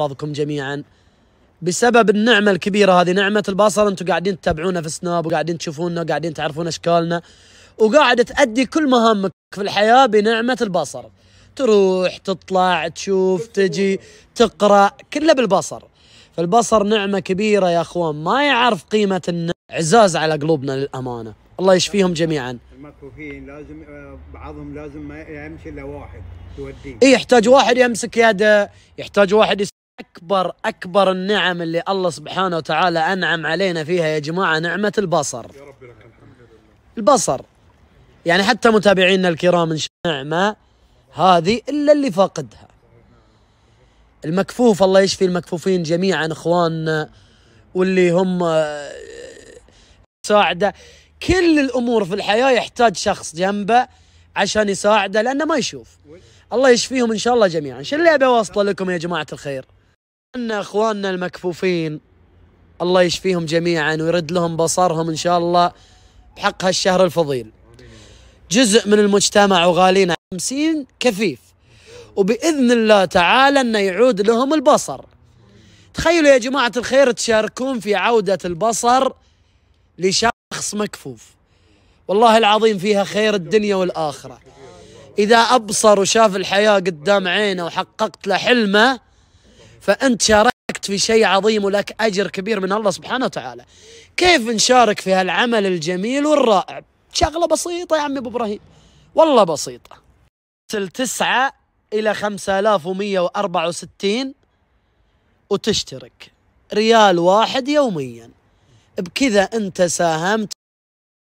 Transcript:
احفظكم جميعا بسبب النعمة الكبيرة هذه نعمة البصر انتم قاعدين تتابعونا في سناب وقاعدين تشوفونا وقاعدين تعرفون اشكالنا وقاعد تأدي كل مهامك في الحياة بنعمة البصر تروح تطلع تشوف تجي تقرأ كله بالبصر فالبصر نعمة كبيرة يا اخوان ما يعرف قيمة النعمة عزاز على قلوبنا للأمانة الله يشفيهم جميعا المكفوفين لازم بعضهم لازم ما يمشي الا واحد يوديه اي يحتاج واحد يمسك يده يحتاج واحد اكبر اكبر النعم اللي الله سبحانه وتعالى انعم علينا فيها يا جماعه نعمه البصر يا رب لك البصر يعني حتى متابعينا الكرام ان شاء نعمه هذه الا اللي فاقدها المكفوف الله يشفي المكفوفين جميعا اخواننا واللي هم آه، ساعده كل الامور في الحياه يحتاج شخص جنبه عشان يساعده لانه ما يشوف الله يشفيهم ان شاء الله جميعا شو اللي ابي اوصله لكم يا جماعه الخير أن أخواننا المكفوفين الله يشفيهم جميعا ويرد لهم بصرهم إن شاء الله بحق هالشهر الفضيل جزء من المجتمع وغالينا خمسين كفيف وبإذن الله تعالى أنه يعود لهم البصر تخيلوا يا جماعة الخير تشاركون في عودة البصر لشخص مكفوف والله العظيم فيها خير الدنيا والآخرة إذا أبصر وشاف الحياة قدام عينه وحققت له حلمه فأنت شاركت في شيء عظيم ولك أجر كبير من الله سبحانه وتعالى كيف نشارك في هالعمل الجميل والرائع شغلة بسيطة يا عمي أبو إبراهيم والله بسيطة تسعة إلى 5164 وتشترك ريال واحد يوميا بكذا أنت ساهمت